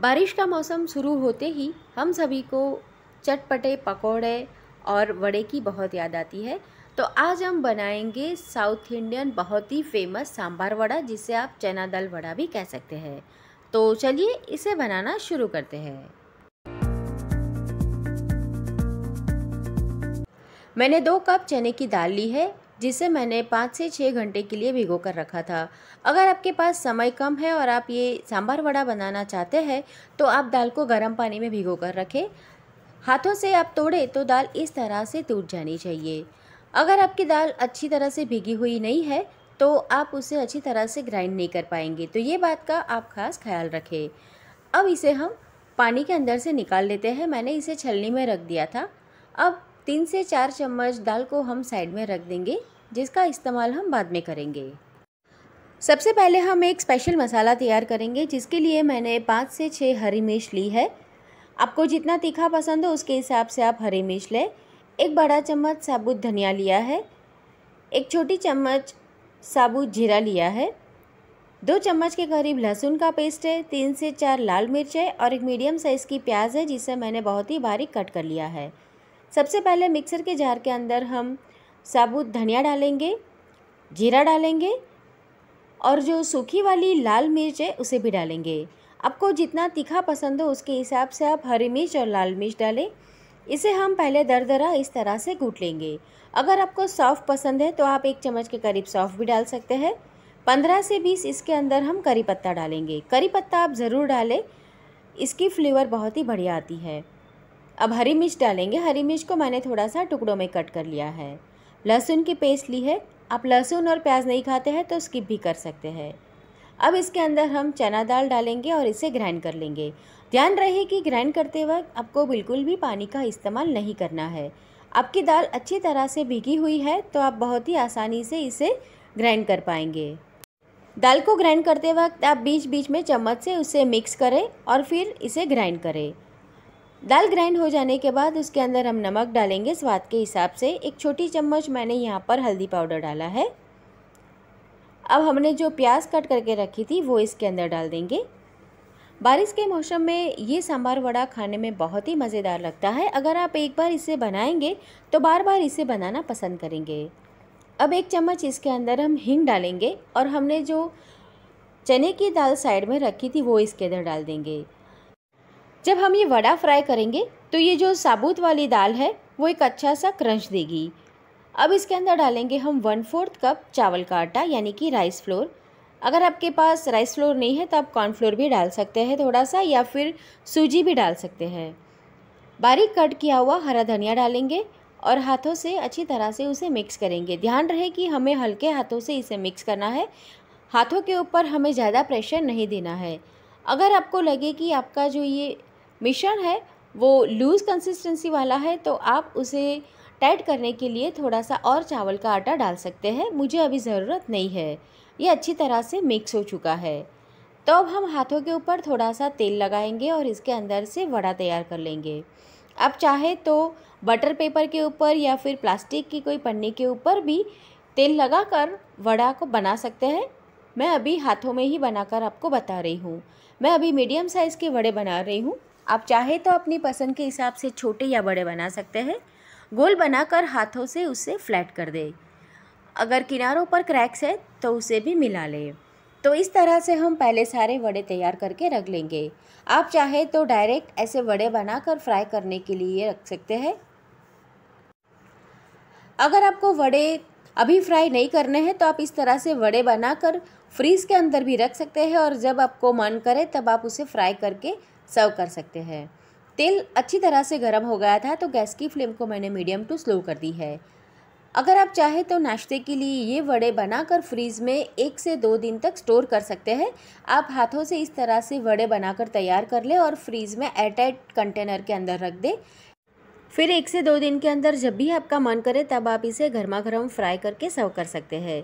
बारिश का मौसम शुरू होते ही हम सभी को चटपटे पकौड़े और वड़े की बहुत याद आती है तो आज हम बनाएंगे साउथ इंडियन बहुत ही फेमस सांभार वड़ा जिसे आप चना दाल वड़ा भी कह सकते हैं तो चलिए इसे बनाना शुरू करते हैं मैंने दो कप चने की दाल ली है जिसे मैंने पाँच से छः घंटे के लिए भिगो कर रखा था अगर आपके पास समय कम है और आप ये सांभर वड़ा बनाना चाहते हैं तो आप दाल को गर्म पानी में भिगो कर रखें हाथों से आप तोड़े तो दाल इस तरह से टूट जानी चाहिए अगर आपकी दाल अच्छी तरह से भिगी हुई नहीं है तो आप उसे अच्छी तरह से ग्राइंड नहीं कर पाएंगे तो ये बात का आप खास ख्याल रखें अब इसे हम पानी के अंदर से निकाल लेते हैं मैंने इसे छलनी में रख दिया था अब तीन से चार चम्मच दाल को हम साइड में रख देंगे जिसका इस्तेमाल हम बाद में करेंगे सबसे पहले हम एक स्पेशल मसाला तैयार करेंगे जिसके लिए मैंने पाँच से छः हरी मिर्च ली है आपको जितना तीखा पसंद हो उसके हिसाब से आप हरी मिर्च लें एक बड़ा चम्मच साबुत धनिया लिया है एक छोटी चम्मच साबुत जीरा लिया है दो चम्मच के करीब लहसुन का पेस्ट है तीन से चार लाल मिर्च है और एक मीडियम साइज़ की प्याज है जिसे मैंने बहुत ही बारीक कट कर लिया है सबसे पहले मिक्सर के जार के अंदर हम साबुत धनिया डालेंगे जीरा डालेंगे और जो सूखी वाली लाल मिर्च है उसे भी डालेंगे आपको जितना तीखा पसंद हो उसके हिसाब से आप हरी मिर्च और लाल मिर्च डालें इसे हम पहले दरदरा इस तरह से कूट लेंगे अगर आपको सौफ पसंद है तो आप एक चम्मच के करीब सौफ़ भी डाल सकते हैं पंद्रह से बीस इसके अंदर हम करी पत्ता डालेंगे करी पत्ता आप ज़रूर डालें इसकी फ्लेवर बहुत ही बढ़िया आती है अब हरी मिर्च डालेंगे हरी मिर्च को मैंने थोड़ा सा टुकड़ों में कट कर लिया है लहसुन की पेस्ट ली है आप लहसुन और प्याज नहीं खाते हैं तो स्किप भी कर सकते हैं अब इसके अंदर हम चना दाल डालेंगे और इसे ग्राइंड कर लेंगे ध्यान रहे कि ग्राइंड करते वक्त आपको बिल्कुल भी पानी का इस्तेमाल नहीं करना है आपकी दाल अच्छी तरह से भीगी हुई है तो आप बहुत ही आसानी से इसे ग्राइंड कर पाएंगे दाल को ग्राइंड करते वक्त आप बीच बीच में चम्मच से उसे मिक्स करें और फिर इसे ग्राइंड करें दाल ग्राइंड हो जाने के बाद उसके अंदर हम नमक डालेंगे स्वाद के हिसाब से एक छोटी चम्मच मैंने यहाँ पर हल्दी पाउडर डाला है अब हमने जो प्याज कट करके रखी थी वो इसके अंदर डाल देंगे बारिश के मौसम में ये सांभर वड़ा खाने में बहुत ही मज़ेदार लगता है अगर आप एक बार इसे बनाएंगे तो बार बार इसे बनाना पसंद करेंगे अब एक चम्मच इसके अंदर हम हींग डालेंगे और हमने जो चने की दाल साइड में रखी थी वो इसके अंदर डाल देंगे जब हम ये वड़ा फ्राई करेंगे तो ये जो साबुत वाली दाल है वो एक अच्छा सा क्रंच देगी अब इसके अंदर डालेंगे हम वन फोर्थ कप चावल का आटा यानी कि राइस फ्लोर अगर आपके पास राइस फ्लोर नहीं है तो आप कॉर्नफ्लोर भी डाल सकते हैं थोड़ा सा या फिर सूजी भी डाल सकते हैं बारीक कट किया हुआ हरा धनिया डालेंगे और हाथों से अच्छी तरह से उसे मिक्स करेंगे ध्यान रहे कि हमें हल्के हाथों से इसे मिक्स करना है हाथों के ऊपर हमें ज़्यादा प्रेशर नहीं देना है अगर आपको लगे कि आपका जो ये मिश्रण है वो लूज़ कंसिस्टेंसी वाला है तो आप उसे टाइट करने के लिए थोड़ा सा और चावल का आटा डाल सकते हैं मुझे अभी ज़रूरत नहीं है ये अच्छी तरह से मिक्स हो चुका है तो अब हम हाथों के ऊपर थोड़ा सा तेल लगाएंगे और इसके अंदर से वड़ा तैयार कर लेंगे आप चाहे तो बटर पेपर के ऊपर या फिर प्लास्टिक की कोई पन्नी के ऊपर भी तेल लगाकर वड़ा को बना सकते हैं मैं अभी हाथों में ही बनाकर आपको बता रही हूँ मैं अभी मीडियम साइज़ के वड़े बना रही हूँ आप चाहे तो अपनी पसंद के हिसाब से छोटे या बड़े बना सकते हैं गोल बनाकर हाथों से उसे फ्लैट कर दें अगर किनारों पर क्रैक्स है तो उसे भी मिला लें तो इस तरह से हम पहले सारे वड़े तैयार करके रख लेंगे आप चाहे तो डायरेक्ट ऐसे वड़े बनाकर फ्राई करने के लिए रख सकते हैं अगर आपको वड़े अभी फ्राई नहीं करने हैं तो आप इस तरह से वड़े बनाकर फ्रीज़ के अंदर भी रख सकते हैं और जब आपको मन करे तब आप उसे फ्राई करके सर्व कर सकते हैं तेल अच्छी तरह से गर्म हो गया था तो गैस की फ्लेम को मैंने मीडियम टू स्लो कर दी है अगर आप चाहें तो नाश्ते के लिए ये वड़े बनाकर फ्रीज में एक से दो दिन तक स्टोर कर सकते हैं आप हाथों से इस तरह से वड़े बनाकर तैयार कर लें और फ्रीज में एयरटाइट कंटेनर के अंदर रख दें फिर एक से दो दिन के अंदर जब भी आपका मन करे तब आप इसे गर्मा गर्म फ्राई करके सर्व कर सकते हैं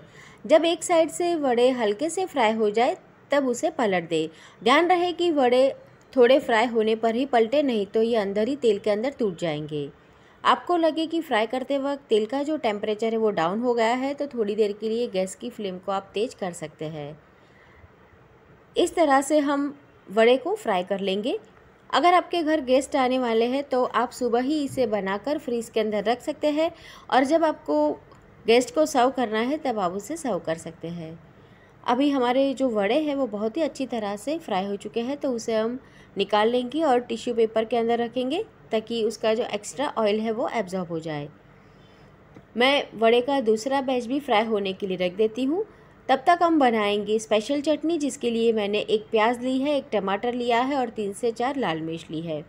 जब एक साइड से वड़े हल्के से फ्राई हो जाए तब उसे पलट दे ध्यान रहे कि वड़े थोड़े फ्राई होने पर ही पलटे नहीं तो ये अंदर ही तेल के अंदर टूट जाएंगे आपको लगे कि फ्राई करते वक्त तेल का जो टेम्परेचर है वो डाउन हो गया है तो थोड़ी देर के लिए गैस की फ्लेम को आप तेज़ कर सकते हैं इस तरह से हम वड़े को फ्राई कर लेंगे अगर आपके घर गेस्ट आने वाले हैं तो आप सुबह ही इसे बनाकर फ्रीज के अंदर रख सकते हैं और जब आपको गेस्ट को सर्व करना है तब आप उसे सर्व कर सकते हैं अभी हमारे जो वड़े हैं वो बहुत ही अच्छी तरह से फ्राई हो चुके हैं तो उसे हम निकाल लेंगे और टिश्यू पेपर के अंदर रखेंगे ताकि उसका जो एक्स्ट्रा ऑयल है वो एब्जॉर्ब हो जाए मैं वड़े का दूसरा बैच भी फ्राई होने के लिए रख देती हूँ तब तक हम बनाएंगे स्पेशल चटनी जिसके लिए मैंने एक प्याज ली है एक टमाटर लिया है और तीन से चार लाल मिर्च ली है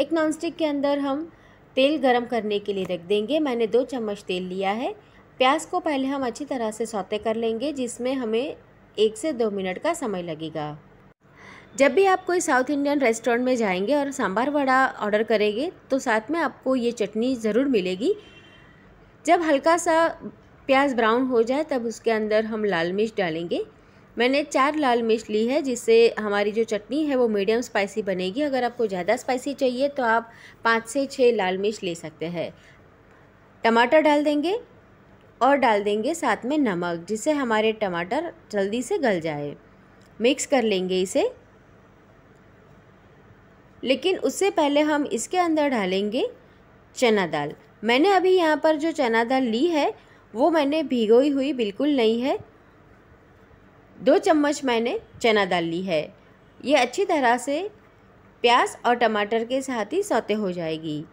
एक नॉनस्टिक के अंदर हम तेल गरम करने के लिए रख देंगे मैंने दो चम्मच तेल लिया है प्याज को पहले हम अच्छी तरह से सौते कर लेंगे जिसमें हमें एक से दो मिनट का समय लगेगा जब भी आप कोई साउथ इंडियन रेस्टोरेंट में जाएंगे और सांभर वड़ा ऑर्डर करेंगे तो साथ में आपको ये चटनी ज़रूर मिलेगी जब हल्का सा प्याज ब्राउन हो जाए तब उसके अंदर हम लाल मिर्च डालेंगे मैंने चार लाल मिर्च ली है जिससे हमारी जो चटनी है वो मीडियम स्पाइसी बनेगी अगर आपको ज़्यादा स्पाइसी चाहिए तो आप पाँच से छः लाल मिर्च ले सकते हैं टमाटर डाल देंगे और डाल देंगे साथ में नमक जिससे हमारे टमाटर जल्दी से गल जाए मिक्स कर लेंगे इसे लेकिन उससे पहले हम इसके अंदर डालेंगे चना दाल मैंने अभी यहाँ पर जो चना दाल ली है वो मैंने भिगोई हुई बिल्कुल नहीं है दो चम्मच मैंने चना दाल ली है ये अच्छी तरह से प्याज और टमाटर के साथ ही सौते हो जाएगी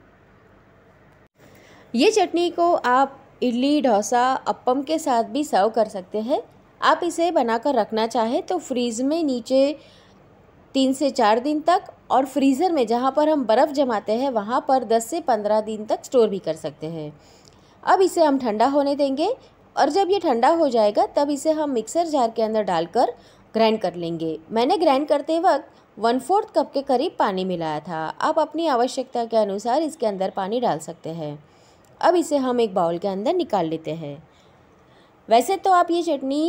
ये चटनी को आप इडली डोसा अप्पम के साथ भी सर्व कर सकते हैं आप इसे बनाकर रखना चाहें तो फ्रीज़ में नीचे तीन से चार दिन तक और फ्रीज़र में जहाँ पर हम बर्फ़ जमाते हैं वहाँ पर दस से पंद्रह दिन तक स्टोर भी कर सकते हैं अब इसे हम ठंडा होने देंगे और जब ये ठंडा हो जाएगा तब इसे हम मिक्सर जार के अंदर डालकर ग्राइंड कर लेंगे मैंने ग्राइंड करते वक्त वन फोर्थ कप के करीब पानी मिलाया था आप अपनी आवश्यकता के अनुसार इसके अंदर पानी डाल सकते हैं अब इसे हम एक बाउल के अंदर निकाल लेते हैं वैसे तो आप ये चटनी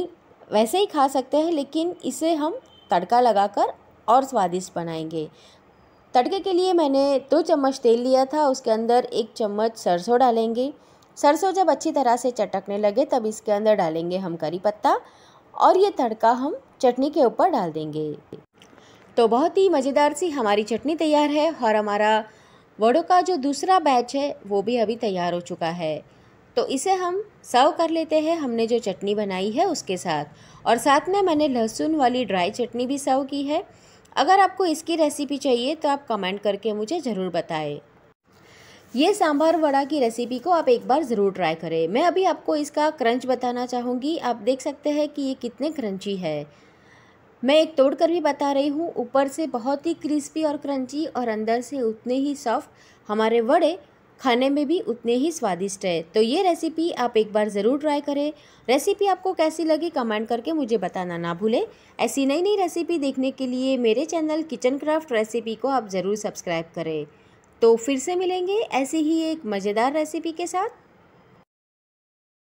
वैसे ही खा सकते हैं लेकिन इसे हम तड़का लगाकर और स्वादिष्ट बनाएंगे तड़के के लिए मैंने दो चम्मच तेल लिया था उसके अंदर एक चम्मच सरसों डालेंगे सरसों जब अच्छी तरह से चटकने लगे तब इसके अंदर डालेंगे हम करी पत्ता और ये तड़का हम चटनी के ऊपर डाल देंगे तो बहुत ही मज़ेदार सी हमारी चटनी तैयार है और हमारा वड़ों का जो दूसरा बैच है वो भी अभी तैयार हो चुका है तो इसे हम सर्व कर लेते हैं हमने जो चटनी बनाई है उसके साथ और साथ में मैंने लहसुन वाली ड्राई चटनी भी सर्व की है अगर आपको इसकी रेसिपी चाहिए तो आप कमेंट करके मुझे ज़रूर बताएं ये सांभर वड़ा की रेसिपी को आप एक बार ज़रूर ट्राई करें मैं अभी आपको इसका क्रंच बताना चाहूँगी आप देख सकते हैं कि ये कितने क्रंची है मैं एक तोड़ कर भी बता रही हूँ ऊपर से बहुत ही क्रिस्पी और क्रंची और अंदर से उतने ही सॉफ्ट हमारे वड़े खाने में भी उतने ही स्वादिष्ट है तो ये रेसिपी आप एक बार ज़रूर ट्राई करें रेसिपी आपको कैसी लगी कमेंट करके मुझे बताना ना भूलें ऐसी नई नई रेसिपी देखने के लिए मेरे चैनल किचन क्राफ्ट रेसिपी को आप ज़रूर सब्सक्राइब करें तो फिर से मिलेंगे ऐसी ही एक मज़ेदार रेसिपी के साथ